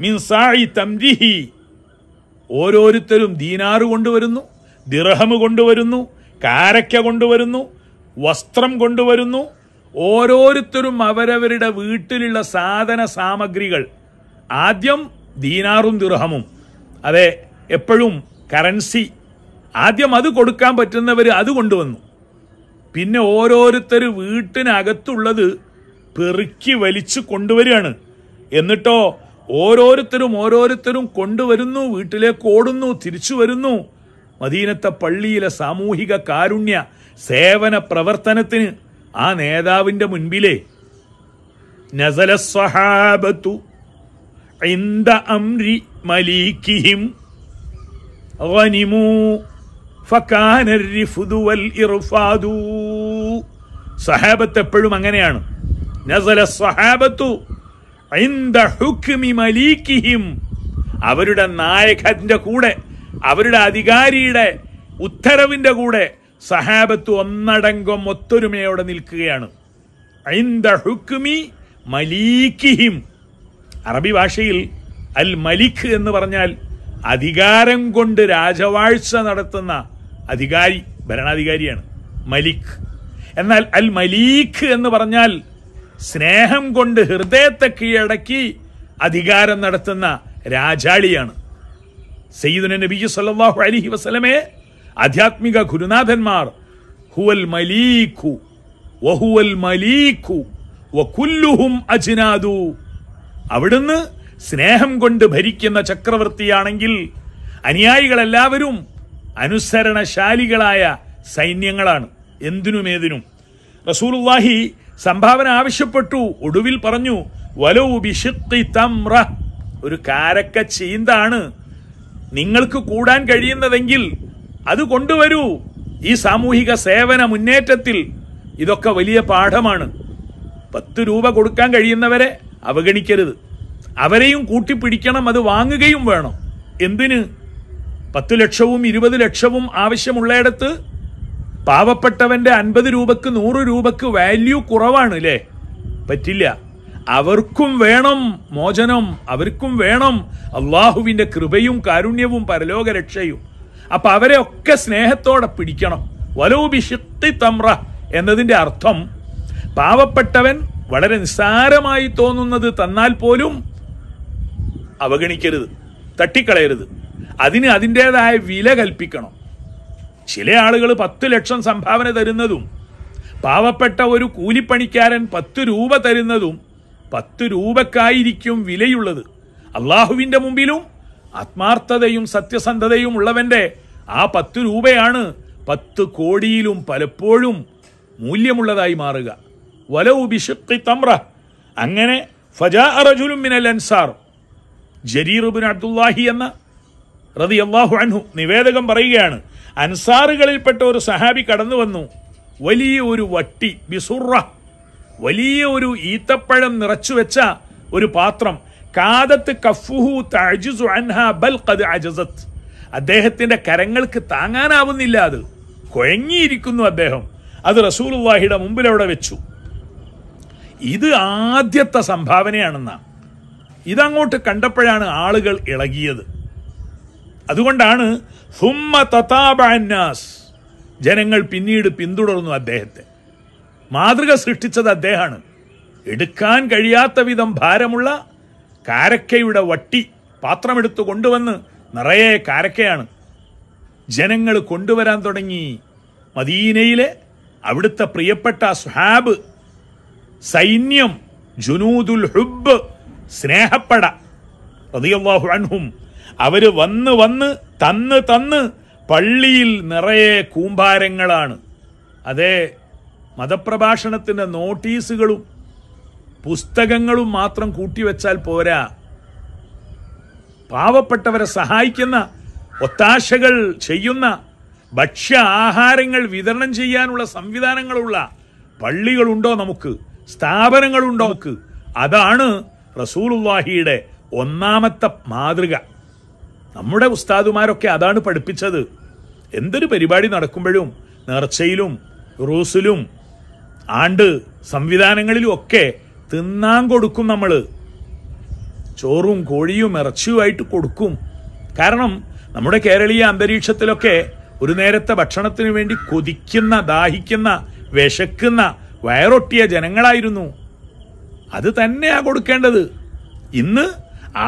മിൻ സായി തംരിഹി ഓരോരുത്തരും ദീനാറ് കൊണ്ടുവരുന്നു ദിർഹമ് കൊണ്ടുവരുന്നു കാരക്ക കൊണ്ടുവരുന്നു വസ്ത്രം കൊണ്ടുവരുന്നു ഓരോരുത്തരും അവരവരുടെ വീട്ടിലുള്ള സാധന സാമഗ്രികൾ ആദ്യം ദീനാറും ദുർഹമും അതെ എപ്പോഴും കറൻസി ആദ്യം അത് കൊടുക്കാൻ പറ്റുന്നവർ അത് കൊണ്ടുവന്നു പിന്നെ ഓരോരുത്തർ വീട്ടിനകത്തുള്ളത് പെറുക്കി വലിച്ചു കൊണ്ടുവരികയാണ് എന്നിട്ടോ ഓരോരുത്തരും ഓരോരുത്തരും കൊണ്ടുവരുന്നു വീട്ടിലേക്ക് ഓടുന്നു തിരിച്ചു വരുന്നു മദീനത്തെ പള്ളിയിലെ സാമൂഹിക കാരുണ്യ സേവന പ്രവർത്തനത്തിന് ആ നേതാവിൻ്റെ മുൻപിലെ നസല സ്വഹാബത്തു ഇന്ദ അംരി മലീക്കിഹിം غنموا ഫക്കാന ഇർഫാദു സഹാബത്ത് എപ്പോഴും അങ്ങനെയാണ് നസല സ്വഹാബത്തു ഇന്ദ ഹുക്മി മലീക്കിഹിം അവരുടെ നായകന്റെ കൂടെ അവരുടെ അധികാരിയുടെ ഉത്തരവിന്റെ കൂടെ സഹാബത്ത് ഒന്നടങ്കം ഒത്തൊരുമയോടെ നിൽക്കുകയാണ് ഹുക്മി അറബി ഭാഷയിൽ അൽ മലിഖ് എന്ന് പറഞ്ഞാൽ അധികാരം കൊണ്ട് രാജവാഴ്ച നടത്തുന്ന അധികാരി ഭരണാധികാരിയാണ് മലിഖ് എന്നാൽ അൽ മലീഖ് എന്ന് പറഞ്ഞാൽ സ്നേഹം കൊണ്ട് ഹൃദയത്തെ കീഴടക്കി അധികാരം നടത്തുന്ന രാജാളിയാണ് സയ്യിദുന നബി സല്ലാഹു അലഹി വസ്ലമേ ആധ്യാത്മിക ഗുരുനാഥന്മാർ ഹുവൽ മലീഖു വഹുവൽ മലീഖു വകുല്ലുഹും അജ്നാദു അവിടുന്ന് സ്നേഹം കൊണ്ട് ഭരിക്കുന്ന ചക്രവർത്തിയാണെങ്കിൽ അനുയായികളെല്ലാവരും അനുസരണശാലികളായ സൈന്യങ്ങളാണ് എന്തിനുമേതിനും റസൂലുല്ലാഹി സംഭാവന ആവശ്യപ്പെട്ടു ഒടുവിൽ പറഞ്ഞു വലോ ബിഷിത്തി തമ്ര ഒരു കാരക്ക ചീന്താണ് നിങ്ങൾക്ക് കൂടാൻ കഴിയുന്നതെങ്കിൽ അത് കൊണ്ടുവരൂ ഈ സാമൂഹിക സേവന മുന്നേറ്റത്തിൽ ഇതൊക്കെ വലിയ പാഠമാണ് പത്ത് രൂപ കൊടുക്കാൻ കഴിയുന്നവരെ അവഗണിക്കരുത് അവരെയും കൂട്ടിപ്പിടിക്കണം അത് വാങ്ങുകയും വേണം എന്തിന് പത്ത് ലക്ഷവും ഇരുപത് ലക്ഷവും ആവശ്യമുള്ളയിടത്ത് പാവപ്പെട്ടവന്റെ അൻപത് രൂപക്ക് നൂറ് രൂപക്ക് വാല്യൂ കുറവാണ് അല്ലേ പറ്റില്ല അവർക്കും വേണം മോചനം അവർക്കും വേണം അള്ളാഹുവിന്റെ കൃപയും കാരുണ്യവും പരലോക രക്ഷയും അപ്പൊ അവരെ ഒക്കെ സ്നേഹത്തോടെ പിടിക്കണം വലൂബി തമ്ര എന്നതിൻ്റെ അർത്ഥം പാവപ്പെട്ടവൻ വളരെ നിസ്സാരമായി തോന്നുന്നത് തന്നാൽ പോലും അവഗണിക്കരുത് തട്ടിക്കളയരുത് അതിന് അതിൻ്റെതായ വില കൽപ്പിക്കണം ചില ആളുകൾ പത്ത് ലക്ഷം സംഭാവന തരുന്നതും പാവപ്പെട്ട ഒരു കൂലിപ്പണിക്കാരൻ പത്ത് രൂപ തരുന്നതും പത്ത് രൂപക്കായിരിക്കും വിലയുള്ളത് അള്ളാഹുവിൻ്റെ മുമ്പിലും ആത്മാർത്ഥതയും സത്യസന്ധതയും ഉള്ളവന്റെ ആ പത്ത് രൂപയാണ് പത്ത് കോടിയിലും പലപ്പോഴും മൂല്യമുള്ളതായി മാറുക വലവു ബിഷുക്കി തമ്ര അങ്ങനെ ഫജാ അറജുലും മിനൽ അൻസാർ ജരീറുബിൻ അബ്ദുല്ലാഹി എന്ന റതി അള്ളാഹു അൻഹു നിവേദകം പറയുകയാണ് അൻസാറുകളിൽപ്പെട്ട ഒരു സഹാബി കടന്നു വന്നു വലിയ ഒരു വട്ടി ബിസുറ വലിയ ഒരു ഈത്തപ്പഴം നിറച്ചു വെച്ച ഒരു പാത്രം കാതത്ത് കഫുഹു തഅജിസു അൻഹ ബൽ ഖദ് അജസത് അദ്ദേഹത്തിന്റെ കരങ്ങൾക്ക് താങ്ങാനാവുന്നില്ല അത് കുഴങ്ങിയിരിക്കുന്നു അദ്ദേഹം അത് റസൂലുള്ളാഹിയുടെ മുമ്പിൽ അവിടെ വെച്ചു ഇത് ആദ്യത്തെ സംഭാവനയാണെന്നാ ഇതങ്ങോട്ട് കണ്ടപ്പോഴാണ് ആളുകൾ ഇളകിയത് അതുകൊണ്ടാണ് സുമ്മ തതാബന്നാസ് ജനങ്ങൾ പിന്നീട് പിന്തുടർന്നു അദ്ദേഹത്തെ മാതൃക സൃഷ്ടിച്ചത് അദ്ദേഹമാണ് എടുക്കാൻ കഴിയാത്ത വിധം ഭാരമുള്ള കാരക്കയുടെ വട്ടി പാത്രമെടുത്ത് കൊണ്ടുവന്ന് നിറയെ കാരക്കയാണ് ജനങ്ങൾ കൊണ്ടുവരാൻ തുടങ്ങി മദീനയിലെ അവിടുത്തെ പ്രിയപ്പെട്ട സുഹാബ് സൈന്യം ജുനൂദുൽ ഹുബ് സ്നേഹപ്പട റതിയല്ലാഹു അവർ അവര് വന്ന് വന്ന് തന്ന് തന്ന് പള്ളിയിൽ നിറയെ കൂമ്പാരങ്ങളാണ് അതേ മതപ്രഭാഷണത്തിൻ്റെ നോട്ടീസുകളും പുസ്തകങ്ങളും മാത്രം കൂട്ടിവെച്ചാൽ പോരാ പാവപ്പെട്ടവരെ സഹായിക്കുന്ന ഒത്താശകൾ ചെയ്യുന്ന ഭക്ഷ്യ ആഹാരങ്ങൾ വിതരണം ചെയ്യാനുള്ള സംവിധാനങ്ങളുള്ള പള്ളികളുണ്ടോ നമുക്ക് സ്ഥാപനങ്ങളുണ്ടോ നമുക്ക് അതാണ് റസൂലുല്ലാഹിയുടെ ഒന്നാമത്തെ മാതൃക നമ്മുടെ ഉസ്താദുമാരൊക്കെ അതാണ് പഠിപ്പിച്ചത് എന്തൊരു പരിപാടി നടക്കുമ്പോഴും നേർച്ചയിലും റൂസിലും ആണ്ട് സംവിധാനങ്ങളിലും ഒക്കെ തിന്നാൻ കൊടുക്കും നമ്മൾ ചോറും കോഴിയും ഇറച്ചിയുമായിട്ട് കൊടുക്കും കാരണം നമ്മുടെ കേരളീയ അന്തരീക്ഷത്തിലൊക്കെ ഒരു നേരത്തെ ഭക്ഷണത്തിന് വേണ്ടി കൊതിക്കുന്ന ദാഹിക്കുന്ന വിശക്കുന്ന വയറൊട്ടിയ ജനങ്ങളായിരുന്നു അത് തന്നെയാ കൊടുക്കേണ്ടത് ഇന്ന്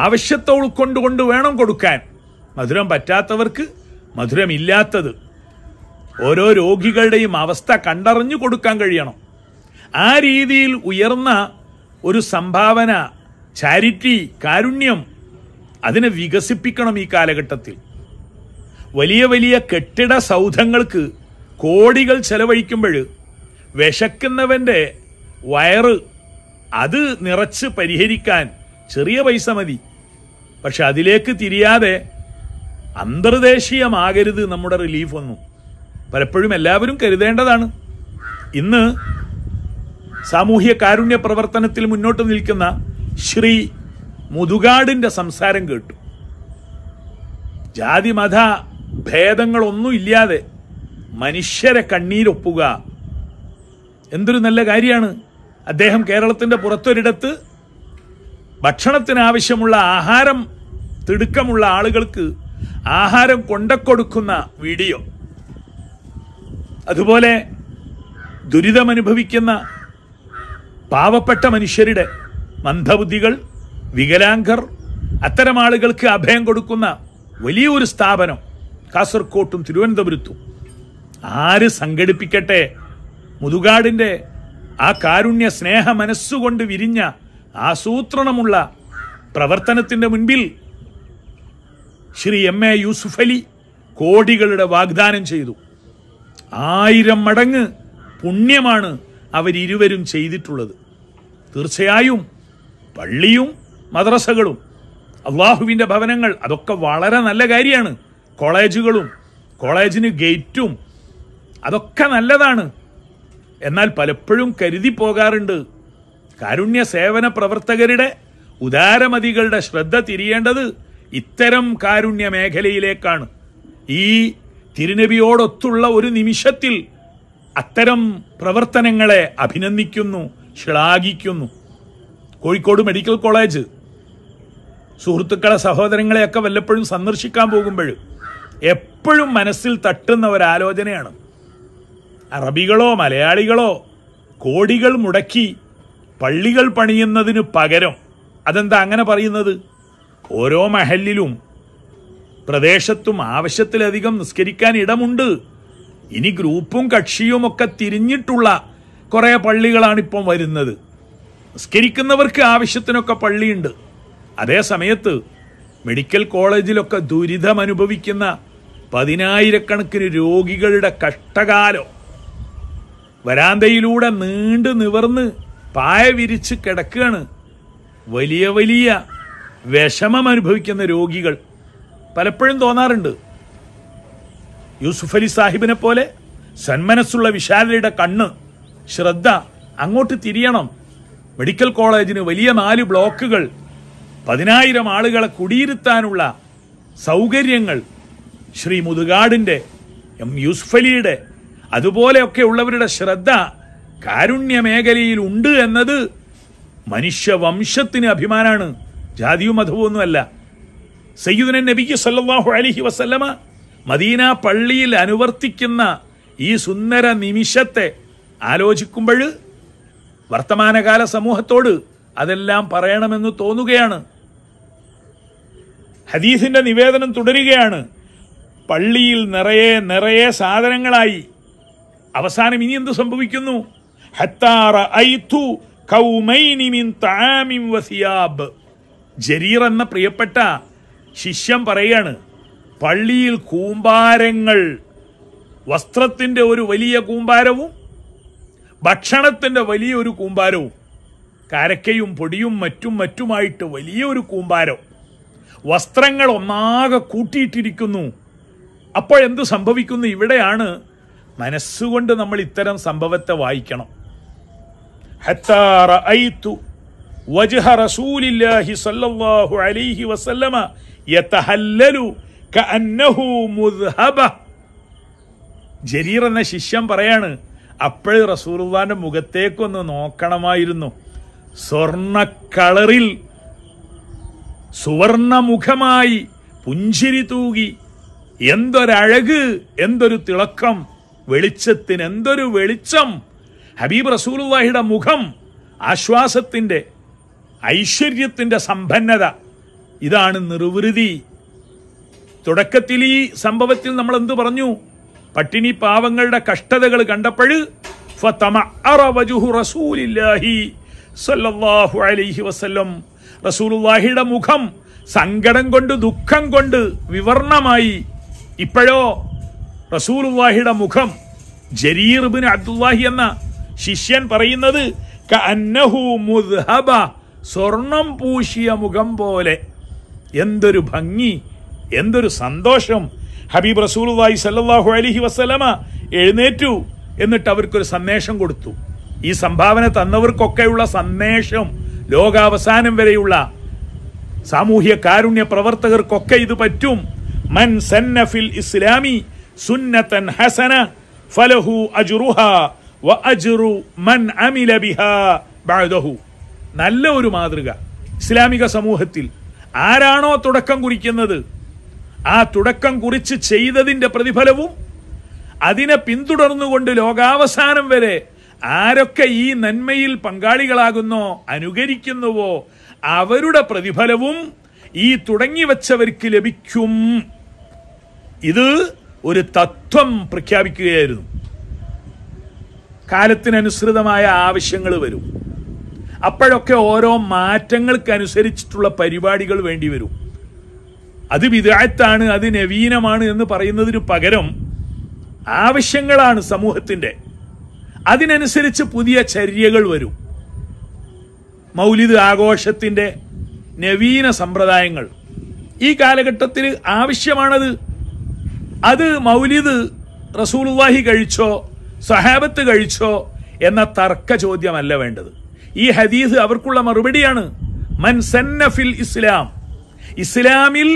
ആവശ്യത്തെ ഉൾക്കൊണ്ടുകൊണ്ട് വേണം കൊടുക്കാൻ മധുരം പറ്റാത്തവർക്ക് മധുരമില്ലാത്തത് ഓരോ രോഗികളുടെയും അവസ്ഥ കണ്ടറിഞ്ഞു കൊടുക്കാൻ കഴിയണം ആ രീതിയിൽ ഉയർന്ന ഒരു സംഭാവന ചാരിറ്റി കാരുണ്യം അതിനെ വികസിപ്പിക്കണം ഈ കാലഘട്ടത്തിൽ വലിയ വലിയ കെട്ടിട സൗധങ്ങൾക്ക് കോടികൾ ചെലവഴിക്കുമ്പോൾ വിശക്കുന്നവൻ്റെ വയറ് അത് നിറച്ച് പരിഹരിക്കാൻ ചെറിയ പൈസ മതി പക്ഷെ അതിലേക്ക് തിരിയാതെ അന്തർദേശീയമാകരുത് നമ്മുടെ റിലീഫ് ഒന്നും പലപ്പോഴും എല്ലാവരും കരുതേണ്ടതാണ് ഇന്ന് സാമൂഹ്യ കാരുണ്യ പ്രവർത്തനത്തിൽ മുന്നോട്ട് നിൽക്കുന്ന ശ്രീ മുതുകാടിൻ്റെ സംസാരം കേട്ടു ജാതി മത ഭേദങ്ങളൊന്നും ഇല്ലാതെ മനുഷ്യരെ കണ്ണീരൊപ്പുക എന്തൊരു നല്ല കാര്യമാണ് അദ്ദേഹം കേരളത്തിൻ്റെ പുറത്തൊരിടത്ത് ഭക്ഷണത്തിനാവശ്യമുള്ള ആഹാരം തിടുക്കമുള്ള ആളുകൾക്ക് ആഹാരം കൊണ്ടക്കൊടുക്കുന്ന വീഡിയോ അതുപോലെ ദുരിതമനുഭവിക്കുന്ന പാവപ്പെട്ട മനുഷ്യരുടെ മന്ദബുദ്ധികൾ വികലാംഗർ അത്തരം ആളുകൾക്ക് അഭയം കൊടുക്കുന്ന വലിയൊരു സ്ഥാപനം കാസർകോട്ടും തിരുവനന്തപുരത്തും ആര് സംഘടിപ്പിക്കട്ടെ മുതുകാടിൻ്റെ ആ കാരുണ്യ സ്നേഹ മനസ്സുകൊണ്ട് വിരിഞ്ഞ ആസൂത്രണമുള്ള പ്രവർത്തനത്തിൻ്റെ മുൻപിൽ ശ്രീ എം എ യൂസുഫ് അലി കോടികളുടെ വാഗ്ദാനം ചെയ്തു ആയിരം മടങ്ങ് പുണ്യമാണ് അവരിരുവരും ചെയ്തിട്ടുള്ളത് തീർച്ചയായും പള്ളിയും മദ്രസകളും അള്ളാഹുവിൻ്റെ ഭവനങ്ങൾ അതൊക്കെ വളരെ നല്ല കാര്യമാണ് കോളേജുകളും കോളേജിന് ഗേറ്റും അതൊക്കെ നല്ലതാണ് എന്നാൽ പലപ്പോഴും കരുതി പോകാറുണ്ട് കാരുണ്യ സേവന പ്രവർത്തകരുടെ ഉദാരമതികളുടെ ശ്രദ്ധ തിരിയേണ്ടത് ഇത്തരം കാരുണ്യ മേഖലയിലേക്കാണ് ഈ തിരുനബിയോടൊത്തുള്ള ഒരു നിമിഷത്തിൽ അത്തരം പ്രവർത്തനങ്ങളെ അഭിനന്ദിക്കുന്നു ശ്ലാഘിക്കുന്നു കോഴിക്കോട് മെഡിക്കൽ കോളേജ് സുഹൃത്തുക്കളെ സഹോദരങ്ങളെയൊക്കെ വല്ലപ്പോഴും സന്ദർശിക്കാൻ പോകുമ്പോൾ എപ്പോഴും മനസ്സിൽ തട്ടുന്ന ഒരാലോചനയാണ് അറബികളോ മലയാളികളോ കോടികൾ മുടക്കി പള്ളികൾ പണിയുന്നതിന് പകരം അതെന്താ അങ്ങനെ പറയുന്നത് ഓരോ മഹലിലും പ്രദേശത്തും ആവശ്യത്തിലധികം നിസ്കരിക്കാൻ ഇടമുണ്ട് ഇനി ഗ്രൂപ്പും കക്ഷിയുമൊക്കെ തിരിഞ്ഞിട്ടുള്ള കുറേ പള്ളികളാണ് ഇപ്പം വരുന്നത് നിസ്കരിക്കുന്നവർക്ക് ആവശ്യത്തിനൊക്കെ പള്ളിയുണ്ട് അതേ സമയത്ത് മെഡിക്കൽ കോളേജിലൊക്കെ ദുരിതം അനുഭവിക്കുന്ന പതിനായിരക്കണക്കിന് രോഗികളുടെ കഷ്ടകാലം വരാന്തയിലൂടെ നീണ്ടു നിവർന്ന് പായ വിരിച്ച് കിടക്കുകയാണ് വലിയ വലിയ വിഷമം അനുഭവിക്കുന്ന രോഗികൾ പലപ്പോഴും തോന്നാറുണ്ട് യൂസുഫ് അലി സാഹിബിനെ പോലെ സന്മനസ്സുള്ള വിശാലയുടെ കണ്ണ് ശ്രദ്ധ അങ്ങോട്ട് തിരിയണം മെഡിക്കൽ കോളേജിന് വലിയ നാല് ബ്ലോക്കുകൾ പതിനായിരം ആളുകളെ കുടിയിരുത്താനുള്ള സൗകര്യങ്ങൾ ശ്രീ മുതുകാടിൻ്റെ എം യൂസ്ഫലിയുടെ അതുപോലെയൊക്കെ ഉള്ളവരുടെ ശ്രദ്ധ കാരുണ്യ മേഖലയിൽ ഉണ്ട് എന്നത് മനുഷ്യവംശത്തിന് അഭിമാനാണ് ജാതിയും മതവും ഒന്നുമല്ല സയ്യുദനൻ നബിക്ക് സല്ലാഹു അലഹി വസല്ലമ മദീന പള്ളിയിൽ അനുവർത്തിക്കുന്ന ഈ സുന്ദര നിമിഷത്തെ ആലോചിക്കുമ്പോൾ വർത്തമാനകാല സമൂഹത്തോട് അതെല്ലാം പറയണമെന്ന് തോന്നുകയാണ് ഹദീസിന്റെ നിവേദനം തുടരുകയാണ് പള്ളിയിൽ നിറയെ നിറയെ സാധനങ്ങളായി അവസാനം ഇനി എന്ത് സംഭവിക്കുന്നു ജരീർ എന്ന പ്രിയപ്പെട്ട ശിഷ്യം പറയുകയാണ് പള്ളിയിൽ കൂമ്പാരങ്ങൾ വസ്ത്രത്തിന്റെ ഒരു വലിയ കൂമ്പാരവും ഭക്ഷണത്തിന്റെ വലിയൊരു കൂമ്പാരവും കരക്കയും പൊടിയും മറ്റും മറ്റുമായിട്ട് വലിയൊരു കൂമ്പാരം വസ്ത്രങ്ങൾ ഒന്നാകെ കൂട്ടിയിട്ടിരിക്കുന്നു അപ്പോഴെന്ത് സംഭവിക്കുന്നു ഇവിടെയാണ് മനസ്സുകൊണ്ട് നമ്മൾ ഇത്തരം സംഭവത്തെ വായിക്കണം വജഹ റസൂലില്ലാഹി സല്ലല്ലാഹു അലൈഹി വസല്ലമ യതഹല്ലലു ജരീർ എന്ന ശിഷ്യൻ പറയാണ് അപ്പോഴേ റസൂലുള്ളാന്റെ മുഖത്തേക്കൊന്ന് നോക്കണമായിരുന്നു സ്വർണ കളറിൽ സുവർണമുഖമായി പുഞ്ചിരി തൂകി എന്തൊരഴക് എന്തൊരു തിളക്കം വെളിച്ചത്തിന് എന്തൊരു വെളിച്ചം ഹബീബ് റസൂൽവാഹിയുടെ മുഖം ആശ്വാസത്തിന്റെ ഐശ്വര്യത്തിന്റെ സമ്പന്നത ഇതാണ് നിർവൃതി തുടക്കത്തിൽ ഈ സംഭവത്തിൽ നമ്മൾ എന്തു പറഞ്ഞു പട്ടിണി പാവങ്ങളുടെ കഷ്ടതകൾ കണ്ടപ്പോൾ മുഖം സങ്കടം കൊണ്ട് ദുഃഖം കൊണ്ട് വിവർണമായി ഇപ്പോഴോ റസൂലുള്ളാഹിയുടെ മുഖം ജരീർ അബ്ദുല്ലാഹി എന്ന ശിഷ്യൻ പറയുന്നത് സ്വർണം പൂശിയ മുഖം പോലെ എന്തൊരു ഭംഗി എന്തൊരു സന്തോഷം ഹബീബ് റസൂലുല്ലായി സല്ലാഹു അലഹി വസ്സലമ എഴുന്നേറ്റു എന്നിട്ട് അവർക്കൊരു സന്ദേശം കൊടുത്തു ഈ സംഭാവന തന്നവർക്കൊക്കെയുള്ള സന്ദേശം ലോകാവസാനം വരെയുള്ള സാമൂഹ്യ കാരുണ്യ പ്രവർത്തകർക്കൊക്കെ ഇത് പറ്റും മൻ സന്നഫിൽ ഇസ്ലാമി സുന്നതൻ ഹസന ഫലഹു വ മൻ അമില ബിഹാ ബഅദഹു നല്ല ഒരു മാതൃക ഇസ്ലാമിക സമൂഹത്തിൽ ആരാണോ തുടക്കം കുറിക്കുന്നത് ആ തുടക്കം കുറിച്ച് ചെയ്തതിന്റെ പ്രതിഫലവും അതിനെ പിന്തുടർന്നുകൊണ്ട് ലോകാവസാനം വരെ ആരൊക്കെ ഈ നന്മയിൽ പങ്കാളികളാകുന്നോ അനുകരിക്കുന്നുവോ അവരുടെ പ്രതിഫലവും ഈ വച്ചവർക്ക് ലഭിക്കും ഇത് ഒരു തത്വം പ്രഖ്യാപിക്കുകയായിരുന്നു കാലത്തിനനുസൃതമായ ആവശ്യങ്ങൾ വരും അപ്പോഴൊക്കെ ഓരോ മാറ്റങ്ങൾക്കനുസരിച്ചിട്ടുള്ള പരിപാടികൾ വേണ്ടി വരും അത് വിദായത്താണ് അത് നവീനമാണ് എന്ന് പറയുന്നതിന് പകരം ആവശ്യങ്ങളാണ് സമൂഹത്തിൻ്റെ അതിനനുസരിച്ച് പുതിയ ചര്യകൾ വരും മൗലിദ് ആഘോഷത്തിൻ്റെ നവീന സമ്പ്രദായങ്ങൾ ഈ കാലഘട്ടത്തിൽ ആവശ്യമാണത് അത് മൗലിദ് റസൂലുള്ളാഹി കഴിച്ചോ സഹാബത്ത് കഴിച്ചോ എന്ന തർക്ക ചോദ്യമല്ല വേണ്ടത് ഈ ഹദീസ് അവർക്കുള്ള മറുപടിയാണ് മൻ സന്നഫിൽ ഇസ്ലാം ഇസ്ലാമിൽ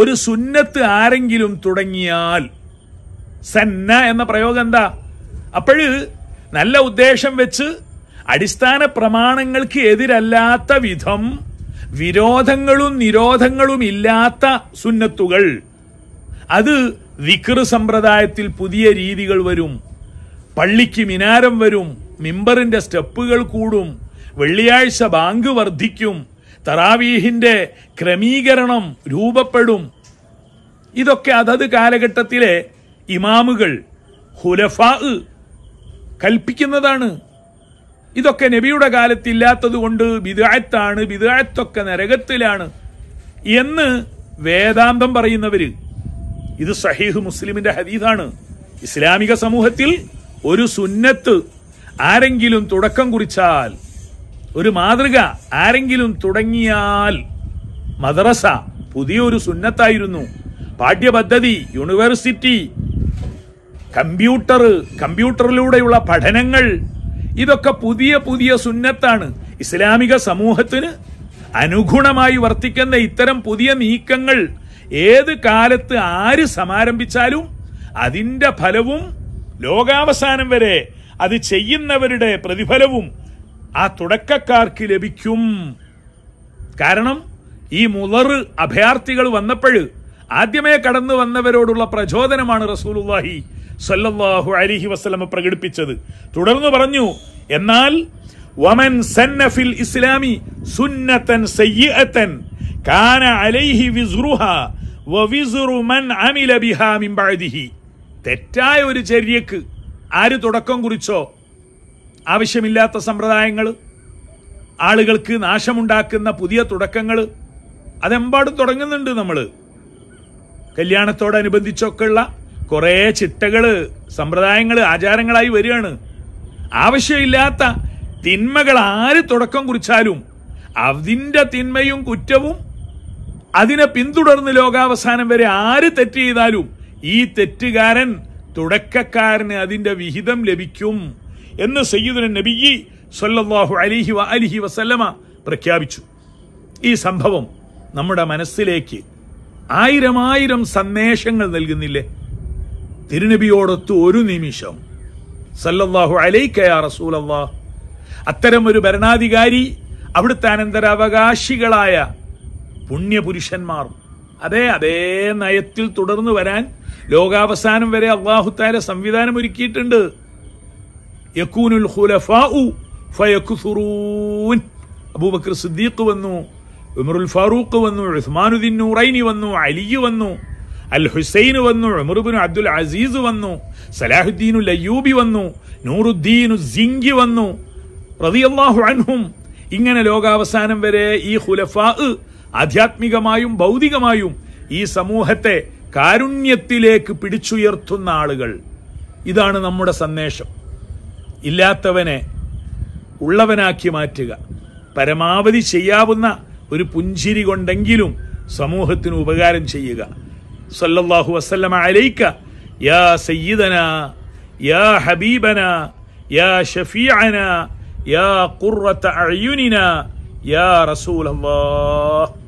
ഒരു സുന്നത്ത് ആരെങ്കിലും തുടങ്ങിയാൽ സന്ന എന്ന പ്രയോഗം എന്താ അപ്പോഴ് നല്ല ഉദ്ദേശം വെച്ച് അടിസ്ഥാന പ്രമാണങ്ങൾക്ക് എതിരല്ലാത്ത വിധം വിരോധങ്ങളും നിരോധങ്ങളും ഇല്ലാത്ത സുന്നത്തുകൾ അത് വിക്ർ സമ്പ്രദായത്തിൽ പുതിയ രീതികൾ വരും പള്ളിക്ക് മിനാരം വരും മിമ്പറിന്റെ സ്റ്റെപ്പുകൾ കൂടും വെള്ളിയാഴ്ച ബാങ്ക് വർദ്ധിക്കും തറാവീഹിന്റെ ക്രമീകരണം രൂപപ്പെടും ഇതൊക്കെ അതത് കാലഘട്ടത്തിലെ ഇമാമുകൾ ഹുലഫാ കൽപ്പിക്കുന്നതാണ് ഇതൊക്കെ നബിയുടെ കാലത്ത് ഇല്ലാത്തതുകൊണ്ട് ബിദായത്താണ് ബിദായത്തൊക്കെ നരകത്തിലാണ് എന്ന് വേദാന്തം പറയുന്നവര് ഇത് സഹീഹ് മുസ്ലിമിന്റെ ഹദീദാണ് ഇസ്ലാമിക സമൂഹത്തിൽ ഒരു സുന്നത്ത് ആരെങ്കിലും തുടക്കം കുറിച്ചാൽ ഒരു മാതൃക ആരെങ്കിലും തുടങ്ങിയാൽ മദ്രസ പുതിയൊരു സുന്നത്തായിരുന്നു പാഠ്യപദ്ധതി യൂണിവേഴ്സിറ്റി കമ്പ്യൂട്ടർ കമ്പ്യൂട്ടറിലൂടെയുള്ള പഠനങ്ങൾ ഇതൊക്കെ പുതിയ പുതിയ സുന്നത്താണ് ഇസ്ലാമിക സമൂഹത്തിന് അനുഗുണമായി വർത്തിക്കുന്ന ഇത്തരം പുതിയ നീക്കങ്ങൾ ഏത് കാലത്ത് ആര് സമാരംഭിച്ചാലും അതിൻ്റെ ഫലവും ലോകാവസാനം വരെ അത് ചെയ്യുന്നവരുടെ പ്രതിഫലവും ആ തുടക്കക്കാർക്ക് ലഭിക്കും കാരണം ഈ മുളർ അഭയാർത്ഥികൾ വന്നപ്പോൾ ആദ്യമേ കടന്നു വന്നവരോടുള്ള പ്രചോദനമാണ് റസൂലുല്ലാഹി സല്ലല്ലാഹു അലിഹി വസ്ലമ പ്രകടിപ്പിച്ചത് തുടർന്ന് പറഞ്ഞു എന്നാൽ വമൻ സന്നഫിൽ ഇസ്ലാമി സുന്നത്തൻ സയ്യത്തൻ കാന അലൈഹി വിസ്റുഹ വവിസ്റു മൻ അമില ബിഹാ മിൻ ബഅദിഹി തെറ്റായ ഒരു ചര്യക്ക് ആര് തുടക്കം കുറിച്ചോ ആവശ്യമില്ലാത്ത സമ്പ്രദായങ്ങൾ ആളുകൾക്ക് നാശമുണ്ടാക്കുന്ന പുതിയ തുടക്കങ്ങൾ അതെമ്പാടും തുടങ്ങുന്നുണ്ട് നമ്മൾ കല്യാണത്തോടനുബന്ധിച്ചൊക്കെയുള്ള കുറേ ചിട്ടകൾ സമ്പ്രദായങ്ങൾ ആചാരങ്ങളായി വരികയാണ് ആവശ്യമില്ലാത്ത തിന്മകൾ ആര് തുടക്കം കുറിച്ചാലും അതിൻ്റെ തിന്മയും കുറ്റവും അതിനെ പിന്തുടർന്ന് ലോകാവസാനം വരെ ആര് തെറ്റ് ചെയ്താലും ഈ തെറ്റുകാരൻ തുടക്കക്കാരന് അതിൻ്റെ വിഹിതം ലഭിക്കും എന്ന് സയ്യിദുന നബിയി സല്ലാഹു അലിഹി വ അലിഹി വസല്ലമ പ്രഖ്യാപിച്ചു ഈ സംഭവം നമ്മുടെ മനസ്സിലേക്ക് ആയിരമായിരം സന്ദേശങ്ങൾ നൽകുന്നില്ലേ തിരുനബിയോടൊത്ത് ഒരു നിമിഷം സല്ലല്ലാഹു അലൈക്കയാ റസൂലല്ലാ അത്തരം ഒരു ഭരണാധികാരി അവിടുത്തെ അനന്തരാവകാശികളായ പുണ്യപുരുഷന്മാർ അതെ അതേ നയത്തിൽ തുടർന്നു വരാൻ ലോകാവസാനം വരെ അള്ളാഹുത്താര സംവിധാനം ഒരുക്കിയിട്ടുണ്ട് യക്കൂനുൽ ഖുലഫാഉ ഫയക്സുറൂൻ അബൂബക്കർ സിദ്ദീഖ് വന്നു ഉമറുൽ ഫാറൂഖ് വന്നു ഉസ്മാനുദ്ദീൻ നൂറൈനി വന്നു അലി വന്നു അൽ ഹുസൈൻ വന്നു ഉമർബിൻ അബ്ദുൽ അസീസ് വന്നു സലാഹുദ്ദീനു ലയ്യൂബി വന്നു നൂറുദ്ദീനു സിങ്കി വന്നു റതിയല്ലാഹു അൻഹും ഇങ്ങനെ ലോകാവസാനം വരെ ഈ ഹുലഫാ ആധ്യാത്മികമായും ഭൗതികമായും ഈ സമൂഹത്തെ കാരുണ്യത്തിലേക്ക് പിടിച്ചുയർത്തുന്ന ആളുകൾ ഇതാണ് നമ്മുടെ സന്ദേശം ഇല്ലാത്തവനെ ഉള്ളവനാക്കി മാറ്റുക പരമാവധി ചെയ്യാവുന്ന ഒരു പുഞ്ചിരി കൊണ്ടെങ്കിലും സമൂഹത്തിന് ഉപകാരം ചെയ്യുക സല്ലല്ലാഹു വസ്ലമ അലൈക്ക യാ സയ്യിദന യാ ഹബീബന യാ ഷഫീഅന യാ ഖുർറത അയ്യുനിന യാ റസൂലല്ലാഹ്